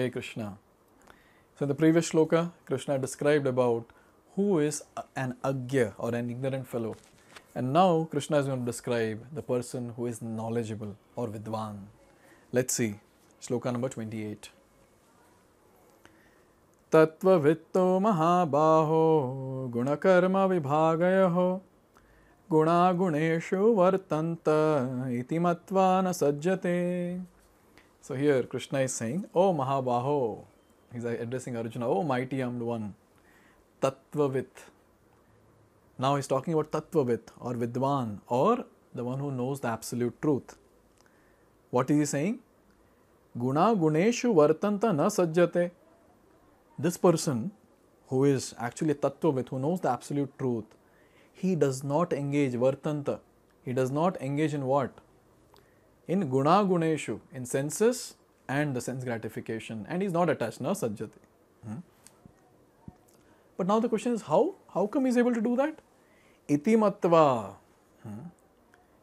Hare Krishna. So, in the previous shloka, Krishna described about who is an agya or an ignorant fellow. And now Krishna is going to describe the person who is knowledgeable or vidwan. Let's see. Shloka number 28. vitto mahabaho gunakarma विभागयः गुणागुणेषु वर्तन्त इति मत्वा न सज्जते So here Krishna is saying, "Oh, Mahabaho, he's addressing Arjuna, "Oh, mighty armed one, Tattvavit. Now he's talking about Tattvavit or Vidwan or the one who knows the absolute truth. What is he saying? Guna Guneshu Vartanta na Sajjate. This person who is actually a Tattvavit, who knows the absolute truth, he does not engage Vartanta. He does not engage in what? in guna guneshu, in senses and the sense gratification and he is not attached, na sajjati. Hmm. But now the question is how? How come he is able to do that? Iti matva. Hmm.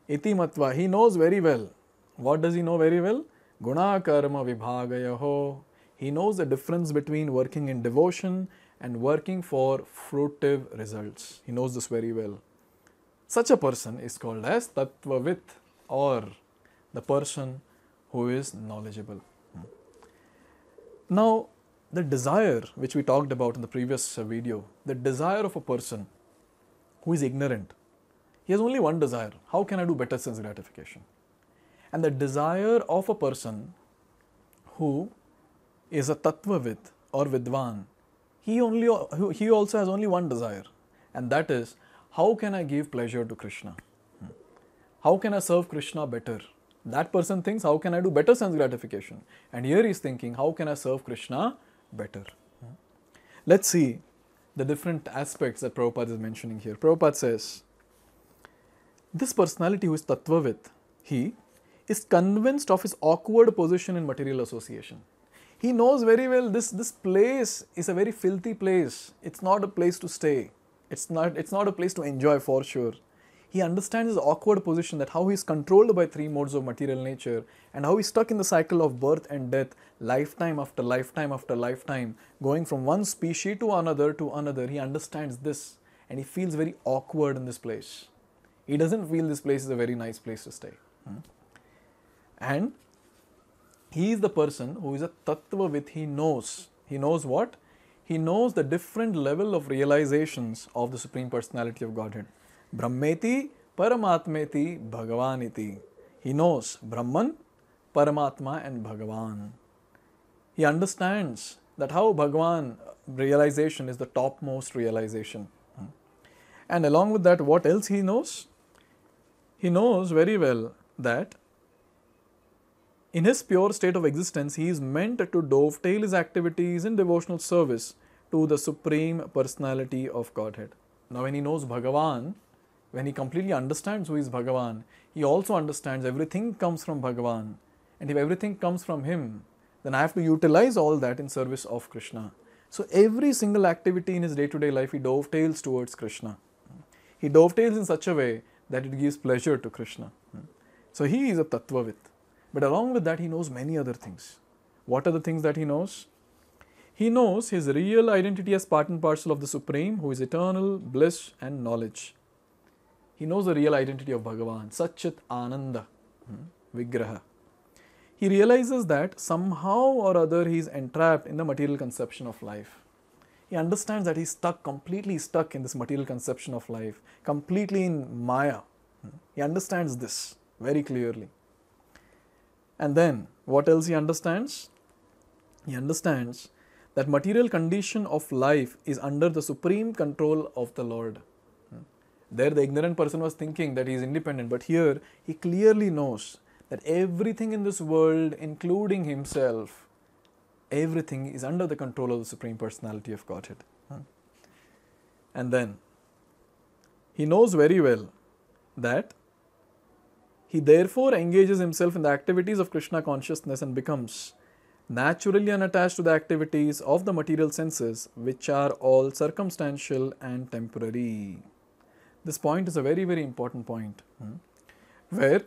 Iti matva. He knows very well. What does he know very well? Guna karma vibhagayaho. He knows the difference between working in devotion and working for fruitive results. He knows this very well. Such a person is called as Tattvavit or the person who is knowledgeable. Now, the desire which we talked about in the previous uh, video, the desire of a person who is ignorant, he has only one desire how can I do better sense gratification? And the desire of a person who is a tattvavid or Vidwan, he, only, he also has only one desire, and that is how can I give pleasure to Krishna? Hmm. How can I serve Krishna better? That person thinks, how can I do better sense gratification? And here he's thinking, how can I serve Krishna better? Let's see the different aspects that Prabhupada is mentioning here. Prabhupada says, this personality who is Tattvavit, he is convinced of his awkward position in material association. He knows very well this, this place is a very filthy place. It's not a place to stay. It's not, it's not a place to enjoy for sure he understands his awkward position that how he's controlled by three modes of material nature and how he's stuck in the cycle of birth and death lifetime after lifetime after lifetime going from one species to another to another he understands this and he feels very awkward in this place he doesn't feel this place is a very nice place to stay hmm? and he is the person who is a tattvavit he knows he knows what he knows the different level of realizations of the Supreme Personality of Godhead. Brahmeti Paramatmeti Bhagavaniti. He knows Brahman, Paramatma and Bhagavan. He understands that how Bhagavan realization is the topmost realization. And along with that, what else he knows? He knows very well that in his pure state of existence, he is meant to dovetail his activities in devotional service to the Supreme Personality of Godhead. Now, when he knows Bhagavan, when he completely understands who is Bhagavan, he also understands everything comes from Bhagavan. And if everything comes from him, then I have to utilize all that in service of Krishna. So every single activity in his day to day life, he dovetails towards Krishna. He dovetails in such a way that it gives pleasure to Krishna. So he is a Tattvavit. But along with that, he knows many other things. What are the things that he knows? He knows his real identity as part and parcel of the Supreme, who is eternal, bliss, and knowledge. He knows the real identity of Bhagavan, Satchit Ananda, hmm, Vigraha. He realizes that somehow or other he is entrapped in the material conception of life. He understands that he's stuck, completely stuck in this material conception of life, completely in Maya. Hmm. He understands this very clearly. And then, what else he understands? He understands that material condition of life is under the supreme control of the Lord. There, the ignorant person was thinking that he is independent, but here he clearly knows that everything in this world, including himself, everything is under the control of the Supreme Personality of Godhead. And then he knows very well that he therefore engages himself in the activities of Krishna consciousness and becomes naturally unattached to the activities of the material senses, which are all circumstantial and temporary. This point is a very, very important point hmm, where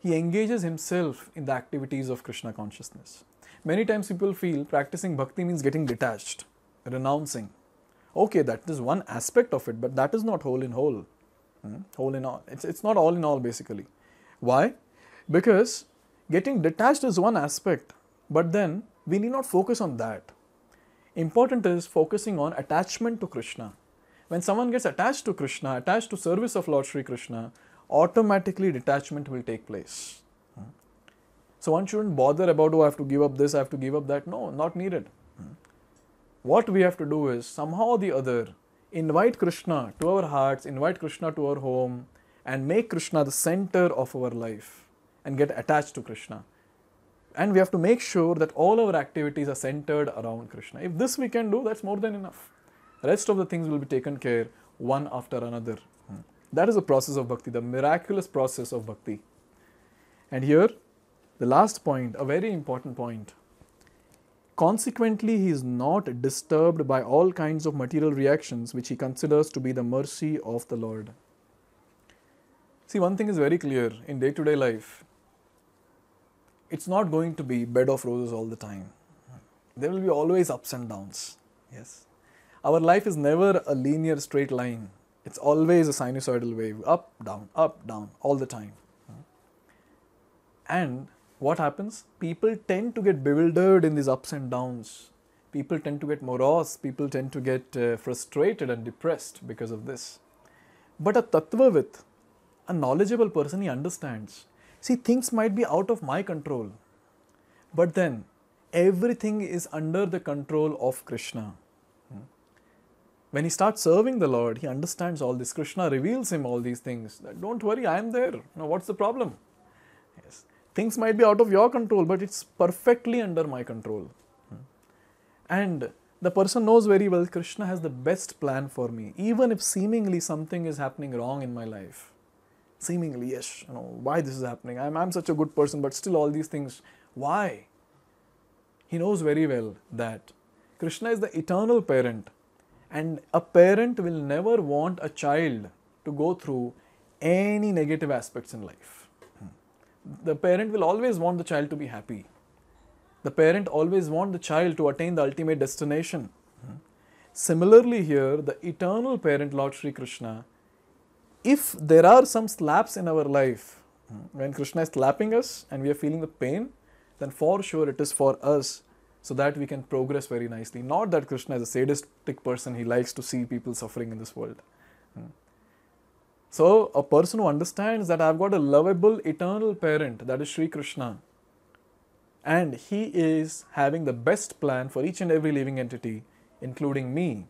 he engages himself in the activities of Krishna consciousness. Many times people feel practicing bhakti means getting detached, renouncing. Okay, that is one aspect of it, but that is not whole in whole. Hmm, whole in all. It's, it's not all in all basically. Why? Because getting detached is one aspect, but then we need not focus on that. Important is focusing on attachment to Krishna. When someone gets attached to Krishna, attached to service of Lord Sri Krishna, automatically detachment will take place. So one shouldn't bother about, oh, I have to give up this, I have to give up that. No, not needed. What we have to do is somehow or the other invite Krishna to our hearts, invite Krishna to our home, and make Krishna the center of our life and get attached to Krishna. And we have to make sure that all our activities are centered around Krishna. If this we can do, that's more than enough. Rest of the things will be taken care one after another. Hmm. That is the process of bhakti, the miraculous process of bhakti. And here, the last point, a very important point. Consequently, he is not disturbed by all kinds of material reactions which he considers to be the mercy of the Lord. See, one thing is very clear in day to day life it's not going to be bed of roses all the time. There will be always ups and downs. Yes our life is never a linear straight line. It's always a sinusoidal wave up, down, up, down, all the time. And what happens? People tend to get bewildered in these ups and downs. People tend to get morose, people tend to get uh, frustrated and depressed because of this. But a tattvavit, a knowledgeable person, he understands. See, things might be out of my control, but then everything is under the control of Krishna when he starts serving the Lord, he understands all this. Krishna reveals him all these things. Don't worry, I am there. Now, what's the problem? Yes. Things might be out of your control, but it's perfectly under my control. And the person knows very well Krishna has the best plan for me, even if seemingly something is happening wrong in my life. Seemingly, yes, you know, why this is happening. I'm, I'm such a good person, but still all these things. Why? He knows very well that Krishna is the eternal parent and a parent will never want a child to go through any negative aspects in life. Hmm. The parent will always want the child to be happy. The parent always want the child to attain the ultimate destination. Hmm. Similarly, here, the eternal parent, Lord Sri Krishna, if there are some slaps in our life, hmm, when Krishna is slapping us and we are feeling the pain, then for sure it is for us so that we can progress very nicely. Not that Krishna is a sadistic person, he likes to see people suffering in this world. Hmm. So, a person who understands that I've got a lovable eternal parent, that is Sri Krishna, and he is having the best plan for each and every living entity, including me,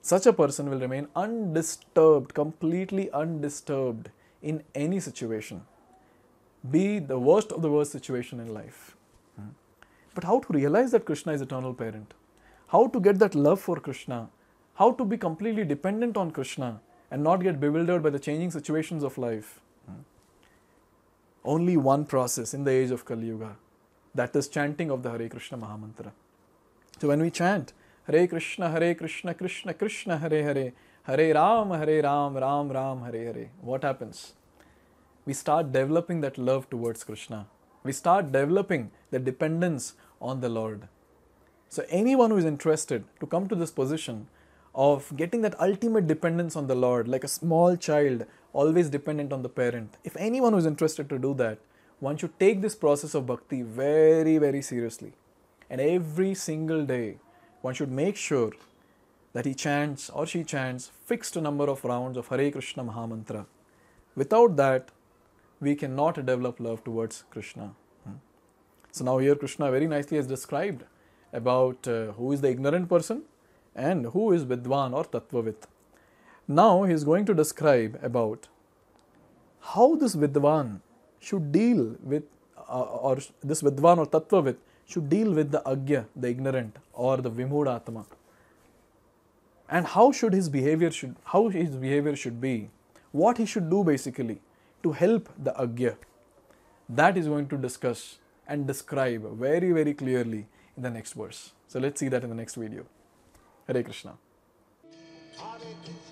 such a person will remain undisturbed, completely undisturbed in any situation. Be the worst of the worst situation in life. But how to realize that Krishna is eternal parent? How to get that love for Krishna? How to be completely dependent on Krishna and not get bewildered by the changing situations of life? Only one process in the age of Kali Yuga that is chanting of the Hare Krishna Mahamantra. So when we chant Hare Krishna, Hare Krishna, Krishna Krishna, Hare Hare, Hare Ram, Hare Ram, Ram Ram, Hare Hare, what happens? We start developing that love towards Krishna we start developing the dependence on the Lord. So, anyone who is interested to come to this position of getting that ultimate dependence on the Lord, like a small child always dependent on the parent, if anyone who is interested to do that, one should take this process of bhakti very, very seriously. And every single day, one should make sure that he chants or she chants fixed number of rounds of Hare Krishna Mahamantra. Without that, we cannot develop love towards Krishna. Hmm. So now here Krishna very nicely has described about uh, who is the ignorant person and who is Vidwan or Tattvavit. Now he is going to describe about how this Vidwan should deal with uh, or this Vidwan or Tattvavit should deal with the Agya, the ignorant or the Vimudatma. And how should his behavior should how his behavior should be, what he should do basically to help the Agya. That is going to discuss and describe very, very clearly in the next verse. So let's see that in the next video. Hare Krishna. Hare Krishna.